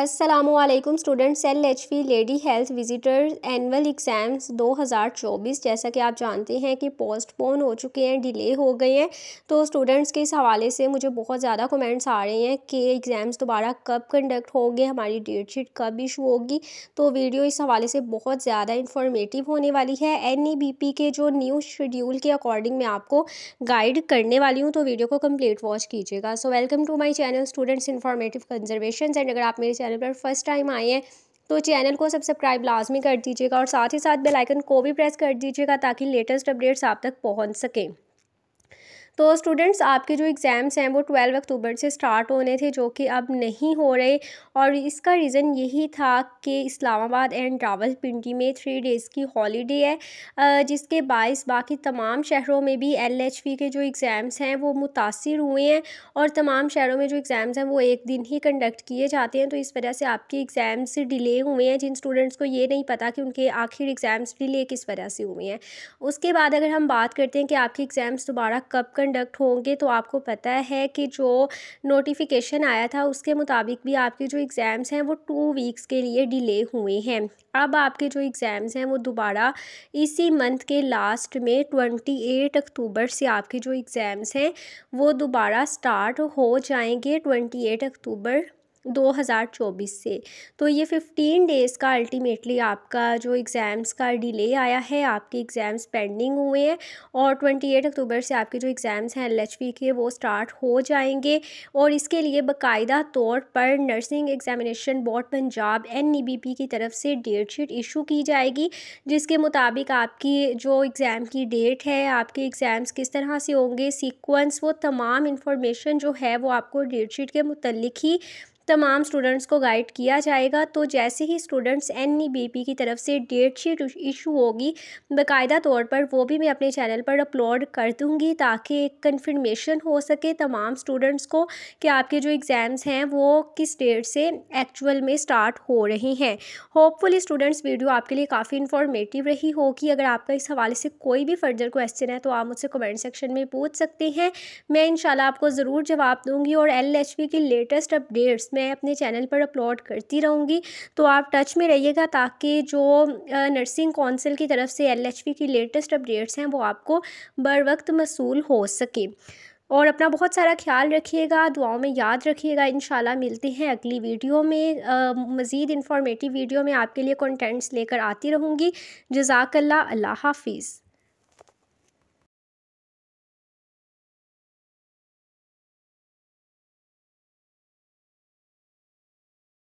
Aslam student cell H P lady health visitors annual exams 2024 जैसा कि आप जानते हैं कि पोस्टपोन हो चुके हैं डिले हो गए हैं तो स्टूडेंट्स के इस हवाले से मुझे बहुत ज़्यादा कमेंट्स आ रहे हैं कि एग्ज़ाम्स दोबारा कब कंडक्ट होंगे हमारी डेट शीट कब इशू होगी तो वीडियो इस हवाले से बहुत ज़्यादा इंफॉर्मेटिव होने वाली है एन ई बी पी के जो न्यू शेड्यूल के अकॉर्डिंग मैं आपको गाइड करने वाली हूँ तो वीडियो को कम्प्लीट वॉच कीजिएगा so welcome to my channel students informative conservation and अगर आप मेरे चैनल पर फर्स्ट टाइम आए हैं तो चैनल को सब्सक्राइब लाजमी कर दीजिएगा और साथ ही साथ बेलाइकन को भी प्रेस कर दीजिएगा ताकि लेटेस्ट अपडेट्स आप तक पहुंच सकें तो स्टूडेंट्स आपके जो एग्ज़ाम्स हैं वो ट्वेल्व अक्टूबर से स्टार्ट होने थे जो कि अब नहीं हो रहे और इसका रीज़न यही था कि इस्लामाबाद एंड रावलपिंडी में थ्री डेज़ की हॉलीडे है जिसके बायस बाकी तमाम शहरों में भी एल के जो एग्ज़ाम्स हैं वो मुतासर हुए हैं और तमाम शहरों में जो एग्ज़ाम्स हैं वो एक दिन ही कंडक्ट किए जाते हैं तो इस वजह से आपके एग्ज़ाम्स डिले हुए हैं जिन स्टूडेंट्स को ये नहीं पता कि उनके आखिर एग्ज़ाम्स डिले किस वजह से हुए हैं उसके बाद अगर हम बात करते हैं कि आपके एग्ज़ाम्स दोबारा कब कर कंडक्ट होंगे तो आपको पता है कि जो नोटिफिकेशन आया था उसके मुताबिक भी आपके जो एग्ज़ाम्स हैं वो टू वीक्स के लिए डिले हुए हैं अब आपके जो एग्ज़ाम्स हैं वो दोबारा इसी मंथ के लास्ट में ट्वेंटी एट अक्टूबर से आपके जो एग्ज़ाम्स हैं वो दोबारा स्टार्ट हो जाएंगे ट्वेंटी एट अक्टूबर 2024 से तो ये 15 डेज़ का अल्टीमेटली आपका जो एग्ज़ाम्स का डिले आया है आपके एग्ज़ाम्स पेंडिंग हुए हैं और 28 अक्टूबर से आपके जो एग्ज़ाम्स हैं एल के वो स्टार्ट हो जाएंगे और इसके लिए बाकायदा तौर पर nursing examination board Punjab N e की तरफ से डेट शीट इशू की जाएगी जिसके मुताबिक आपकी जो एग्ज़ाम की डेट है आपके एग्ज़ाम्स किस तरह से होंगे सीक्वेंस वो तमाम इन्फॉर्मेशन जो है वो आपको डेट शीट के मतलब ही तमाम स्टूडेंट्स को गाइड किया जाएगा तो जैसे ही स्टूडेंट्स एन e की तरफ से डेट शीट इशू होगी बाकायदा तौर पर वो भी मैं अपने चैनल पर अपलोड कर दूँगी ताकि एक कन्फर्मेशन हो सके तमाम स्टूडेंट्स को कि आपके जो एग्ज़ाम्स हैं वो किस डेट से एक्चुअल में स्टार्ट हो रहे हैं होपफुली स्टूडेंट्स वीडियो आपके लिए काफ़ी इन्फॉर्मेटिव रही होगी अगर आपका इस हवाले से कोई भी फर्दर क्वेश्चन है तो आप मुझसे कमेंट सेक्शन में पूछ सकते हैं मैं इन आपको ज़रूर जवाब दूँगी और एल की लेटेस्ट अपडेट्स मैं अपने चैनल पर अपलोड करती रहूँगी तो आप टच में रहिएगा ताकि जो नर्सिंग काउंसिल की तरफ से एल की लेटेस्ट अपडेट्स हैं वो आपको बर वक्त मसूल हो सके और अपना बहुत सारा ख्याल रखिएगा दुआओं में याद रखिएगा इन मिलते हैं अगली वीडियो में मज़ीद इन्फॉर्मेटिव वीडियो में आपके लिए कंटेंट्स लेकर आती रहूँगी जजाकल्ला अल्लाह हाफिज़